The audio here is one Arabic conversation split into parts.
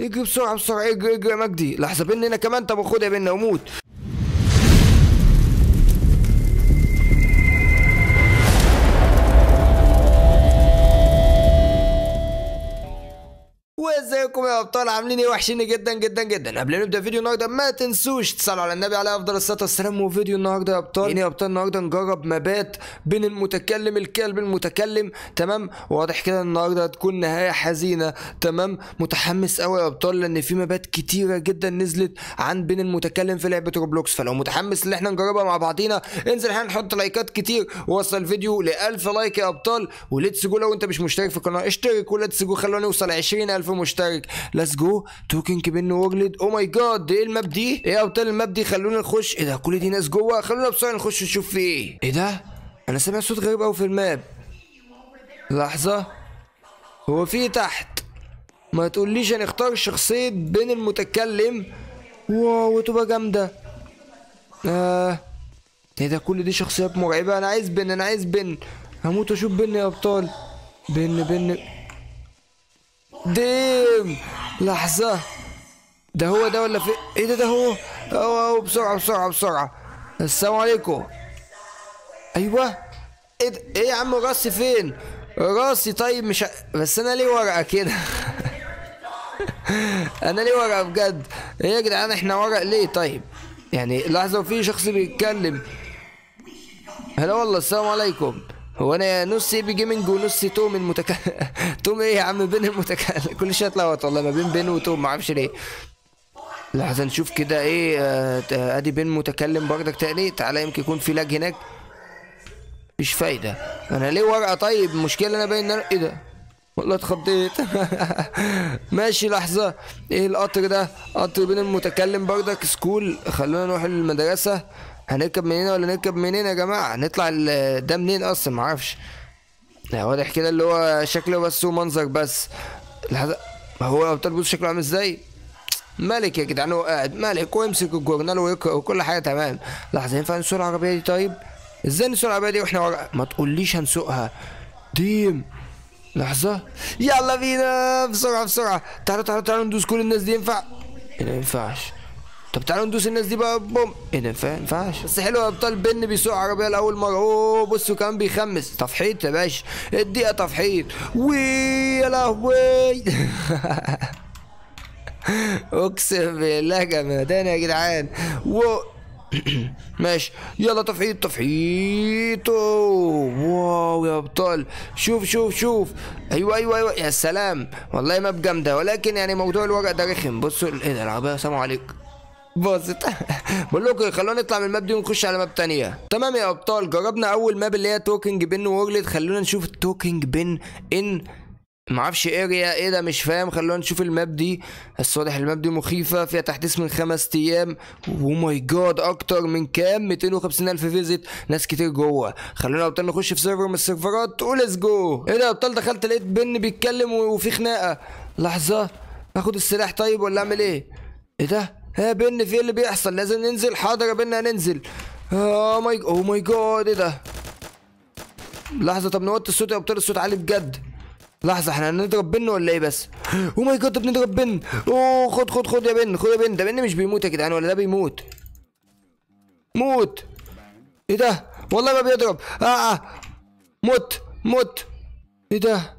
اجري بسرعه بسرعه اجري اجري يا مجدي لحسب ان انا كمان طب خد يا بنا وموت ازيكم يا ابطال عاملين ايه وحشيني جدا جدا جدا قبل ما نبدا فيديو النهارده ما تنسوش تصلوا على النبي عليه افضل الصلاه والسلام وفيديو النهارده يا ابطال يعني يا ابطال النهارده نجرب مبات بين المتكلم الكلب المتكلم تمام واضح كده النهارده هتكون نهايه حزينه تمام متحمس قوي يا ابطال لان في مبات كتيره جدا نزلت عن بين المتكلم في لعبه روبلوكس فلو متحمس ان احنا نجربها مع بعضينا انزل احنا نحط لايكات كتير ووصل الفيديو ل 1000 لايك يا ابطال وليتس جو لو انت مش مشترك في القناه اشترك وليتس جو خلونا نوصل 20000 مشترك لك ليتس جو توكن كبن وجلد او ماي جاد ايه الماب دي ايه ابطال الماب دي خلونا نخش ايه ده كل دي ناس جوه خلونا بسرعه نخش نشوف في ايه ايه ده انا سامع صوت غريب قوي في الماب لحظه هو في إيه تحت ما تقوليش هنختار شخصيه بين المتكلم واو تبقى جامده آه. ايه ده كل دي شخصيات مرعبه انا عايز بن انا عايز بن هموت واشوف بن يا ابطال بن بن ديم لحظة ده هو ده ولا في ايه ده ده هو هو هو بسرعة بسرعة بسرعة السلام عليكم ايوه ايه ايه يا عم راسي فين راسي طيب مش بس انا ليه ورقة كده انا ليه ورقة بجد ايه يا جدعان احنا ورق ليه طيب يعني لحظة وفي شخص بيتكلم هلا والله السلام عليكم هو انا نص اي بي جيمنج ونص توم المتكلم توم ايه يا عم بين المتكلم كل شويه اتلخبط والله ما بين بين وتوم ما اعرفش ليه لحظه نشوف كده ايه آه ادي بين متكلم بردك تاني تعالى يمكن يكون في لاج هناك مفيش فايده انا ليه ورقه طيب المشكله انا باين ايه ده والله اتخضيت ماشي لحظة ايه القطر ده قطر بين المتكلم بردك سكول خلونا نروح للمدرسة هنركب من هنا ولا نركب من هنا يا جماعه نطلع ده منين اصلا معرفش يعني واضح كده اللي هو شكله بس ومنظر بس الحز... هو ابطال بص شكله عامل ازاي ملك يا جدعان هو قاعد ملك ويمسك الجورنال ويقرا وكل حاجه تمام لحظه ينفع نسوق العربيه دي طيب ازاي نسوق العربيه دي واحنا ورا ما تقوليش هنسوقها ديم لحظه يلا بينا بسرعه بسرعه تعالوا تعالوا تعالوا ندوس كل الناس دي ينفع ما ينفعش طب تعالوا ندوس الناس دي بقى بوم ايه ده ما ينفعش بس حلو يا ابطال بن بيسوق عربيه لاول مره اوه بصوا كمان بيخمس تفحيط يا باشا الدقيقه تفحيط يا لهوي اقسم بالله جمدان يا جدعان و ماشي يلا تفحيط تفحيط واو يا ابطال شوف شوف شوف ايوه ايوه ايوه يا سلام والله ما بجامده ولكن يعني موضوع الورق ده رخم بصوا ايه ده العربيه سلام عليكم باظت بقول لكم خلونا نطلع من الماب دي ونخش على ماب ثانيه تمام يا ابطال جربنا اول ماب اللي هي توكينج بن وورلد خلونا نشوف التوكينج بن ان معرفش اريا ايه ده مش فاهم خلونا نشوف الماب دي بس واضح الماب دي مخيفه فيها تحديث من خمس ايام وماي ماي جاد اكتر من كام 250 الف فيزيت ناس كتير جوه خلونا ابطال نخش في سيرفر من السيرفرات وليتس oh، جو ايه ده يا ابطال دخلت لقيت بن بيتكلم وفي خناقه لحظه اخد السلاح طيب ولا اعمل ايه ايه ده يا بن في اللي بيحصل لازم ننزل حاضر يا بن هننزل اوه ماي او ماي جاد ايه ده لحظه طب نوطي الصوت يا ابطال الصوت عالي بجد لحظه احنا هنضرب بن ولا ايه بس او ماي جاد بنضرب بن اوه خد خد خد يا بن خد يا بن ده بن مش بيموت يا جدعان ولا ده بيموت موت ايه ده والله ما بيضرب اه, آه. موت موت ايه ده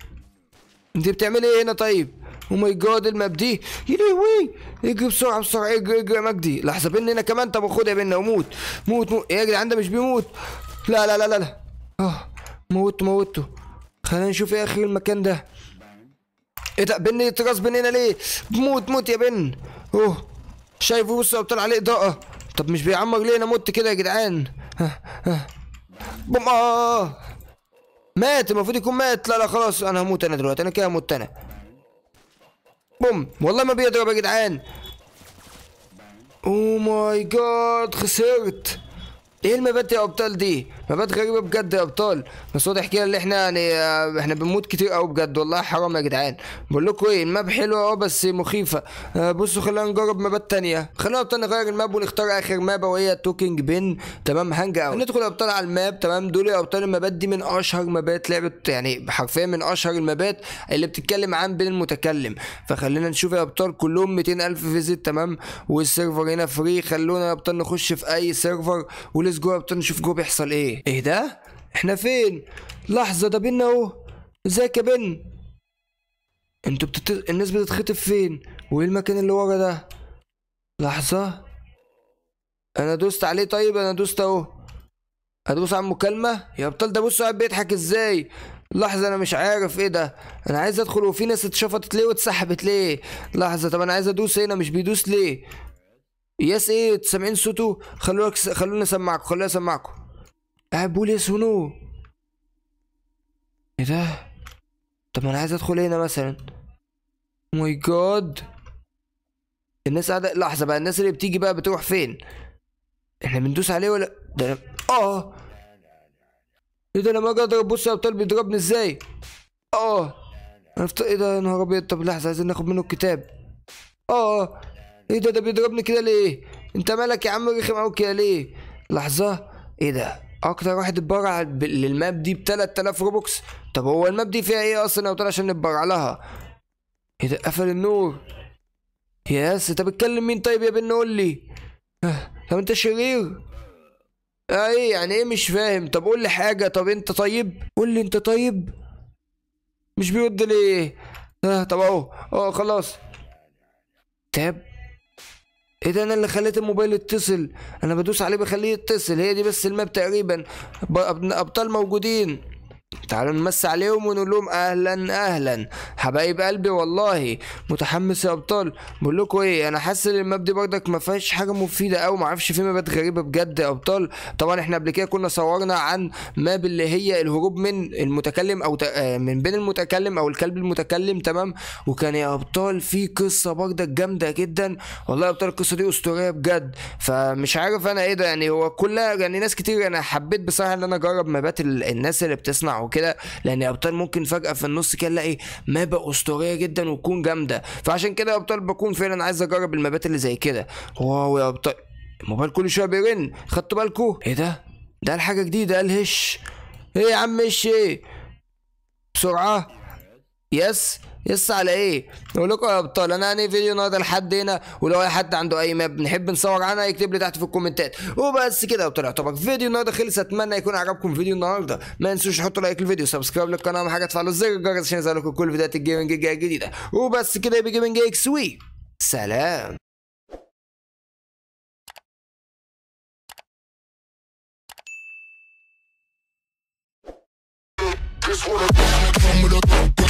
انت بتعمل ايه هنا طيب ماي oh جاد المبدي يا لهوي اجري بسرعه بسرعه اجري اجري يا مجدي لحظه هنا كمان طب خد يا بيني وموت موت موت يا جدعان ده مش بيموت لا لا لا لا لا اه موت موته خلينا نشوف ايه اخر المكان ده ايه ده بن يتراس هنا ليه موت موت يا بن اوه شايفه بص طلع عليه اضاءه طب مش بيعمر ليه انا مت كده يا جدعان آه، آه. بوم آه،, اه مات المفروض يكون مات لا لا خلاص انا هموت انا دلوقتي انا كده هموت انا بوم والله ما بيضرب يا جدعان او ماي جاد خسرت ايه المبات يا ابطال دي مبات غريبه بجد يا ابطال مسعود احكي لنا اللي احنا يعني آه، احنا بنموت كتير قوي بجد والله حرام يا جدعان بقول لكم ايه الماب حلوه اه بس مخيفه آه، بصوا خلينا نجرب مابات تانية خلينا ابطال نغير الماب ونختار اخر ماب وهي توكينج بين تمام هانج اوت ندخل ابطال على الماب تمام دول يا ابطال المابات دي من اشهر مابات لعبه يعني حرفيا من اشهر المابات اللي بتتكلم عن بين المتكلم فخلينا نشوف يا ابطال كلهم 200000 فيزيت تمام والسيرفر هنا فري خلونا يا ابطال نخش في اي سيرفر وليتس جو يا ابطال نشوف جو بيحصل ايه ايه ايه ده احنا فين لحظه ده بينا اهو ازيك يا بن انتوا بتت... الناس بتتخطف فين وايه المكان اللي ورا ده لحظه انا دوست عليه طيب انا دوست اهو هدوس على المكالمه يا ابطال ده بصوا قاعد بيضحك ازاي لحظة أنا مش عارف إيه ده أنا عايز أدخل وفي ناس اتشفطت ليه واتسحبت ليه لحظة طب أنا عايز أدوس هنا مش بيدوس ليه ياس إيه سامعين صوته خلونا خلونا أسمعكم خلونا أسمعكم بولي سونو ايه ده طب ما انا عايز ادخل هنا مثلا ماي oh جاد الناس قاعده لحظه بقى الناس اللي بتيجي بقى بتروح فين احنا بندوس عليه ولا ده أنا... اه ايه ده لما اجي اضرب بص يا ابطال بيضربني ازاي اه انا فت... ايه ده يا نهار ابيض طب لحظه عايزين ناخد منه الكتاب اه ايه ده ده بيضربني كده ليه انت مالك يا عم رخم قوي كده ليه لحظه ايه ده اكتر واحد اتبرع للماب دي ب 3000 روبوكس طب هو الماب دي فيها ايه اصلا لو طلع عشان نتبرع لها ايه ده قفل النور ياس انت بتكلم مين طيب يا بن قول لي أه، طب انت شرير اه ايه يعني ايه مش فاهم طب قول لي حاجه طب انت طيب قول لي انت طيب مش بيرد ليه اه طب اهو اه خلاص تاب ايه ده انا اللي خليت الموبايل يتصل انا بدوس عليه بخليه يتصل هي دي بس الماب تقريبا ابطال موجودين تعالوا نمس عليهم ونقول لهم اهلا اهلا حبايب قلبي والله متحمس يا ابطال بقول لكم ايه انا حاسس ان الماب دي بردك ما فيهاش حاجه مفيده قوي ما اعرفش في مابات غريبه بجد يا ابطال طبعا احنا قبل كده كنا صورنا عن ماب اللي هي الهروب من المتكلم او آه، من بين المتكلم او الكلب المتكلم تمام وكان يا ابطال في قصه بردك جامده جدا والله يا ابطال القصه دي اسطوريه بجد فمش عارف انا ايه ده يعني هو كلها يعني ناس كتير انا حبيت بصراحه ان انا اجرب مابات الناس اللي بتصنع وكده كده لان ابطال ممكن فجاه في النص كده الاقي مابا اسطوريه جدا وتكون جامده فعشان كده يا ابطال بكون فعلا عايز اجرب المابات اللي زي كده واو يا ابطال الموبايل كل شويه بيرن خدتوا بالكو ايه ده ده الحاجه جديده الهش ايه يا عم مشي ايه بسرعه يس يس على ايه نقول لكم يا ابطال انا هنقل يعني فيديو النهارده لحد هنا ولو اي حد عنده اي ماب نحب نصور عنها يكتب لي تحت في الكومنتات وبس كده يا ابطال يعتبر فيديو النهارده خلص اتمنى يكون عجبكم فيديو النهارده ما تنسوش تحطوا لايك للفيديو سبسكرايب للقناه اهم حاجه تفعلوا زر الجرس عشان يظهر لكم كل فيديوهات الجيمنج الجديده وبس كده يبقى جيمنج اكس وي سلام come with